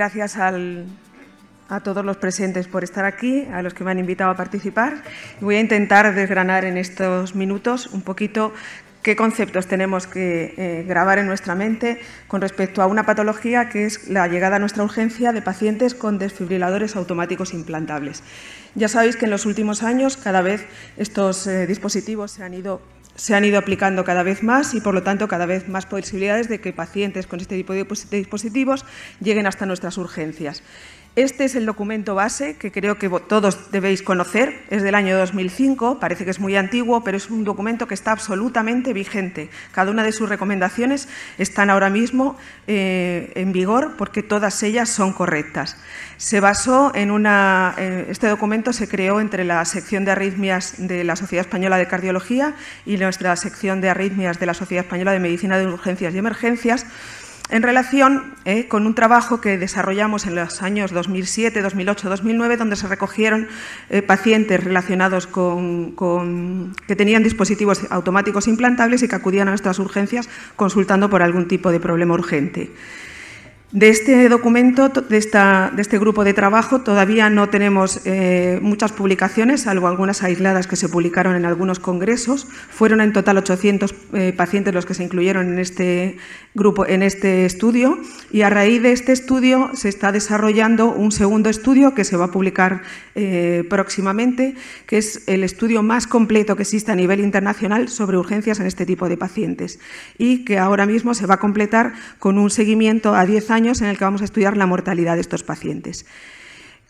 gracias a todos los presentes por estar aquí, a los que me han invitado a participar. Voy a intentar desgranar en estos minutos un poquito qué conceptos tenemos que eh, grabar en nuestra mente con respecto a una patología que es la llegada a nuestra urgencia de pacientes con desfibriladores automáticos implantables. Ya sabéis que en los últimos años cada vez estos eh, dispositivos se han ido se han ido aplicando cada vez más y, por lo tanto, cada vez más posibilidades de que pacientes con este tipo de pues, dispositivos lleguen hasta nuestras urgencias. Este es el documento base que creo que todos debéis conocer, es del año 2005, parece que es muy antiguo, pero es un documento que está absolutamente vigente. Cada una de sus recomendaciones están ahora mismo eh, en vigor porque todas ellas son correctas. Se basó en una... este documento se creó entre la sección de arritmias de la Sociedad Española de Cardiología y nuestra sección de arritmias de la Sociedad Española de Medicina de Urgencias y Emergencias, en relación eh, con un trabajo que desarrollamos en los años 2007, 2008, 2009, donde se recogieron eh, pacientes relacionados con, que tenían dispositivos automáticos implantables y que acudían a nuestras urgencias consultando por algún tipo de problema urgente. De este documento, de, esta, de, este grupo de trabajo, todavía no tenemos eh, muchas publicaciones, salvo algunas aisladas que se publicaron en algunos congresos. Fueron en total 800 pacientes los que se incluyeron en este, grupo, en este estudio y a raíz de este estudio se está desarrollando un segundo estudio que se va a publicar eh, próximamente, que es el estudio más completo que existe a nivel internacional sobre urgencias en este tipo de pacientes y que ahora mismo se va a completar con un seguimiento a 10 años en el que vamos a estudiar la mortalidad de estos pacientes.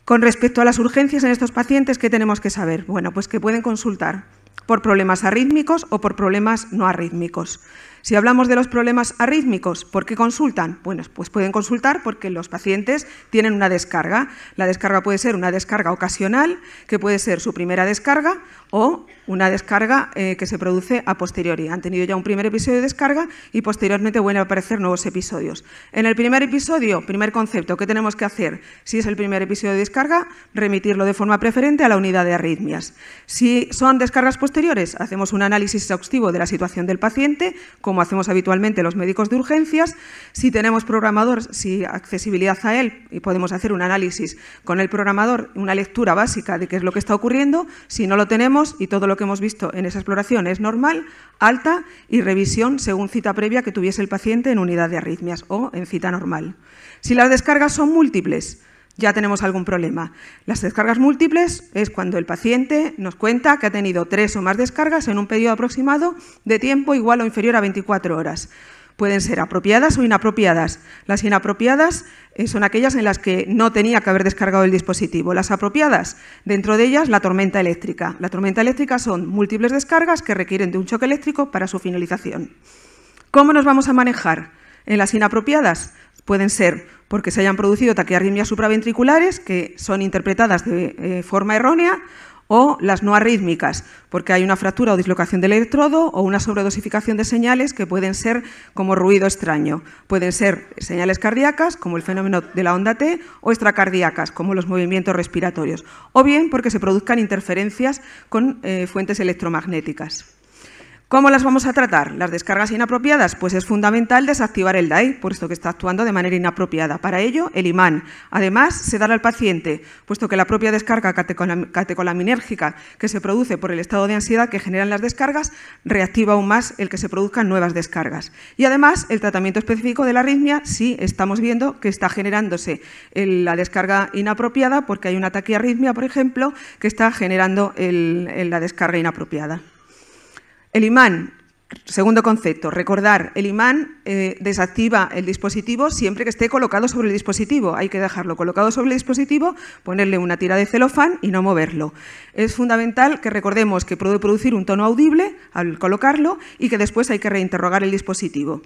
Con respecto a las urgencias en estos pacientes, ¿qué tenemos que saber? Bueno, pues que pueden consultar por problemas arrítmicos o por problemas no arrítmicos. Si hablamos de los problemas arrítmicos, ¿por qué consultan? Bueno, pues pueden consultar porque los pacientes tienen una descarga. La descarga puede ser una descarga ocasional, que puede ser su primera descarga, o una descarga eh, que se produce a posteriori. Han tenido ya un primer episodio de descarga y posteriormente vuelven a aparecer nuevos episodios. En el primer episodio, primer concepto, ¿qué tenemos que hacer? Si es el primer episodio de descarga, remitirlo de forma preferente a la unidad de arritmias. Si son descargas posteriores, hacemos un análisis exhaustivo de la situación del paciente, como hacemos habitualmente los médicos de urgencias. Si tenemos programador, si accesibilidad a él, y podemos hacer un análisis con el programador, una lectura básica de qué es lo que está ocurriendo. Si no lo tenemos y todo lo que hemos visto en esa exploración es normal, alta y revisión según cita previa que tuviese el paciente en unidad de arritmias o en cita normal. Si las descargas son múltiples, ya tenemos algún problema. Las descargas múltiples es cuando el paciente nos cuenta que ha tenido tres o más descargas en un periodo aproximado de tiempo igual o inferior a 24 horas pueden ser apropiadas o inapropiadas. Las inapropiadas eh, son aquellas en las que no tenía que haber descargado el dispositivo. Las apropiadas, dentro de ellas, la tormenta eléctrica. La tormenta eléctrica son múltiples descargas que requieren de un choque eléctrico para su finalización. ¿Cómo nos vamos a manejar? En las inapropiadas pueden ser porque se hayan producido taquiarritmias supraventriculares que son interpretadas de eh, forma errónea o las no arrítmicas, porque hay una fractura o dislocación del electrodo o una sobredosificación de señales que pueden ser como ruido extraño. Pueden ser señales cardíacas, como el fenómeno de la onda T, o extracardíacas, como los movimientos respiratorios, o bien porque se produzcan interferencias con eh, fuentes electromagnéticas. ¿Cómo las vamos a tratar? Las descargas inapropiadas, pues es fundamental desactivar el DAI, puesto que está actuando de manera inapropiada. Para ello, el imán. Además, se da al paciente, puesto que la propia descarga catecolaminérgica que se produce por el estado de ansiedad que generan las descargas reactiva aún más el que se produzcan nuevas descargas. Y además, el tratamiento específico de la arritmia, sí estamos viendo que está generándose la descarga inapropiada, porque hay un una arritmia, por ejemplo, que está generando la descarga inapropiada. El imán, segundo concepto, recordar, el imán eh, desactiva el dispositivo siempre que esté colocado sobre el dispositivo. Hay que dejarlo colocado sobre el dispositivo, ponerle una tira de celofán y no moverlo. Es fundamental que recordemos que puede producir un tono audible al colocarlo y que después hay que reinterrogar el dispositivo.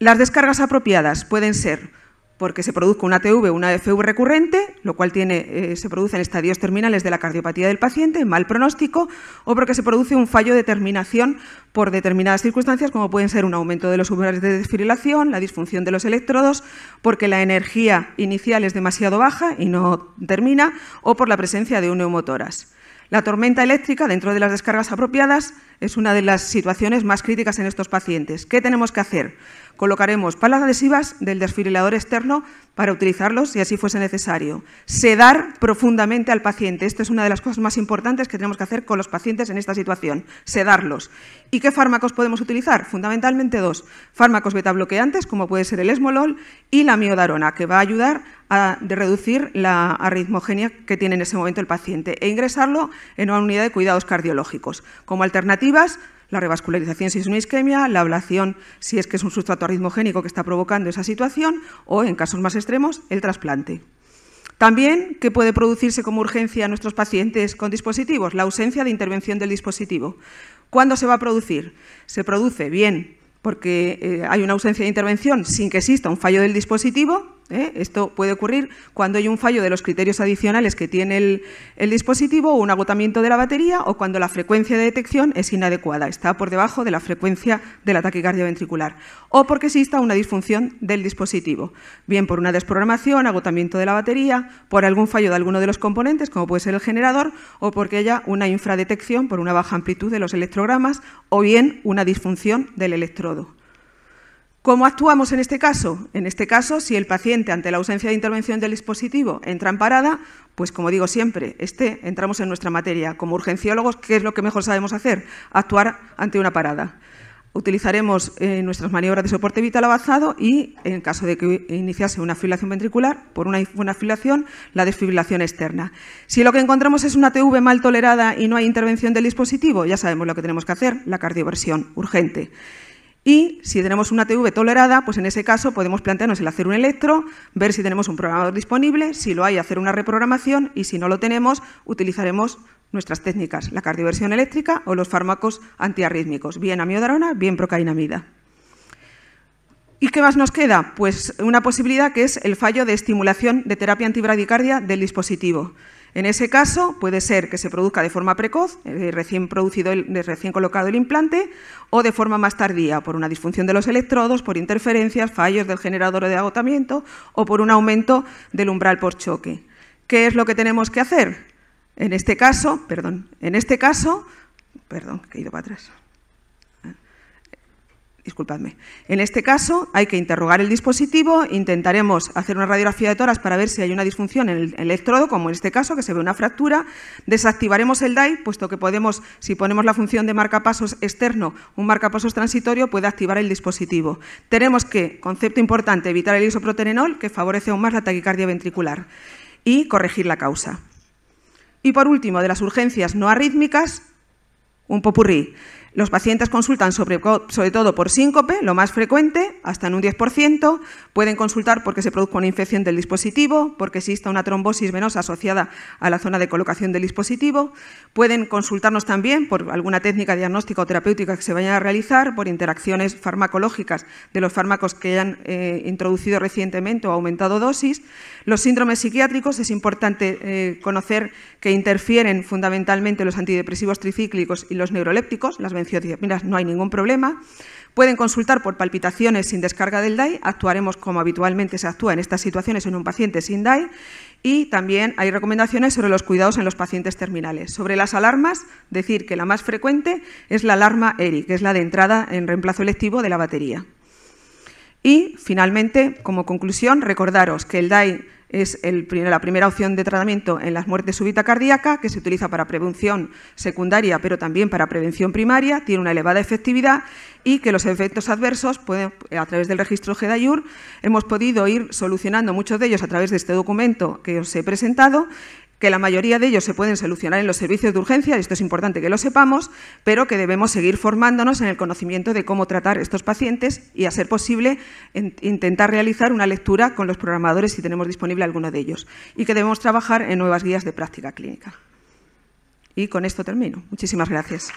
Las descargas apropiadas pueden ser porque se produzca una ATV, una FV recurrente, lo cual tiene, eh, se produce en estadios terminales de la cardiopatía del paciente, mal pronóstico, o porque se produce un fallo de terminación por determinadas circunstancias, como pueden ser un aumento de los umbrales de desfibrilación, la disfunción de los electrodos, porque la energía inicial es demasiado baja y no termina, o por la presencia de un neumotoras. La tormenta eléctrica, dentro de las descargas apropiadas, es una de las situaciones más críticas en estos pacientes. ¿Qué tenemos que hacer? Colocaremos palas adhesivas del desfibrilador externo para utilizarlos si así fuese necesario. Sedar profundamente al paciente. Esta es una de las cosas más importantes que tenemos que hacer con los pacientes en esta situación, sedarlos. ¿Y qué fármacos podemos utilizar? Fundamentalmente dos. Fármacos betabloqueantes, como puede ser el esmolol, y la miodarona, que va a ayudar a reducir la arritmogenia que tiene en ese momento el paciente e ingresarlo en una unidad de cuidados cardiológicos. Como alternativas, la revascularización si es una isquemia, la ablación si es que es un sustrato arritmogénico que está provocando esa situación o, en casos más extremos, el trasplante. También, ¿qué puede producirse como urgencia a nuestros pacientes con dispositivos? La ausencia de intervención del dispositivo. ¿Cuándo se va a producir? Se produce bien porque eh, hay una ausencia de intervención sin que exista un fallo del dispositivo ¿eh? Esto puede ocurrir cuando hay un fallo de los criterios adicionales que tiene el, el dispositivo o un agotamiento de la batería o cuando la frecuencia de detección es inadecuada, está por debajo de la frecuencia del ataque cardioventricular o porque exista una disfunción del dispositivo, bien por una desprogramación, agotamiento de la batería, por algún fallo de alguno de los componentes, como puede ser el generador, o porque haya una infradetección por una baja amplitud de los electrogramas o bien una disfunción del electrodo. ¿Cómo actuamos en este caso? En este caso, si el paciente, ante la ausencia de intervención del dispositivo, entra en parada, pues como digo siempre, este, entramos en nuestra materia. Como urgenciólogos, ¿qué es lo que mejor sabemos hacer? Actuar ante una parada. Utilizaremos eh, nuestras maniobras de soporte vital avanzado y, en caso de que iniciase una fibrilación ventricular, por una, una fibrilación, la desfibrilación externa. Si lo que encontramos es una TV mal tolerada y no hay intervención del dispositivo, ya sabemos lo que tenemos que hacer, la cardioversión urgente. Y si tenemos una TV tolerada, pues en ese caso podemos plantearnos el hacer un electro, ver si tenemos un programador disponible, si lo hay, hacer una reprogramación y si no lo tenemos, utilizaremos nuestras técnicas, la cardioversión eléctrica o los fármacos antiarrítmicos, bien amiodarona, bien procainamida. ¿Y qué más nos queda? Pues una posibilidad que es el fallo de estimulación de terapia antibradicardia del dispositivo. En ese caso, puede ser que se produzca de forma precoz, eh, recién, producido recién colocado el implante, o de forma más tardía, por una disfunción de los electrodos, por interferencias, fallos del generador de agotamiento o por un aumento del umbral por choque. ¿Qué es lo que tenemos que hacer? En este caso, perdón, en este caso, perdón, he ido para atrás disculpadme. En este caso hay que interrogar el dispositivo, intentaremos hacer una radiografía de toras para ver si hay una disfunción en el electrodo, como en este caso que se ve una fractura, desactivaremos el DAI, puesto que podemos, si ponemos la función de marcapasos externo, un marcapasos transitorio puede activar el dispositivo. Tenemos que, concepto importante, evitar el isoproterenol, que favorece aún más la taquicardia ventricular, y corregir la causa. Y por último, de las urgencias no arrítmicas, un popurrí. Los pacientes consultan sobre, sobre todo por síncope, lo más frecuente, hasta en un 10%, Pueden consultar porque se produzca una infección del dispositivo, porque exista una trombosis venosa asociada a la zona de colocación del dispositivo. Pueden consultarnos también por alguna técnica diagnóstica o terapéutica que se vaya a realizar, por interacciones farmacológicas de los fármacos que hayan eh, introducido recientemente o aumentado dosis. Los síndromes psiquiátricos, es importante eh, conocer que interfieren fundamentalmente los antidepresivos tricíclicos y los neurolépticos, las benzodiazepinas no hay ningún problema. Pueden consultar por palpitaciones sin descarga del DAI, actuaremos como habitualmente se actúa en estas situaciones en un paciente sin DAI, y también hay recomendaciones sobre los cuidados en los pacientes terminales. Sobre las alarmas, decir que la más frecuente es la alarma ERI, que es la de entrada en reemplazo electivo de la batería. Y, finalmente, como conclusión, recordaros que el DAI es la primera opción de tratamiento en las muertes súbita cardíaca, que se utiliza para prevención secundaria, pero también para prevención primaria, tiene una elevada efectividad y que los efectos adversos, pueden, a través del registro GEDAYUR, hemos podido ir solucionando muchos de ellos a través de este documento que os he presentado que la mayoría de ellos se pueden solucionar en los servicios de urgencia, esto es importante que lo sepamos, pero que debemos seguir formándonos en el conocimiento de cómo tratar estos pacientes y, a ser posible, intentar realizar una lectura con los programadores si tenemos disponible alguno de ellos, y que debemos trabajar en nuevas guías de práctica clínica. Y con esto termino. Muchísimas gracias.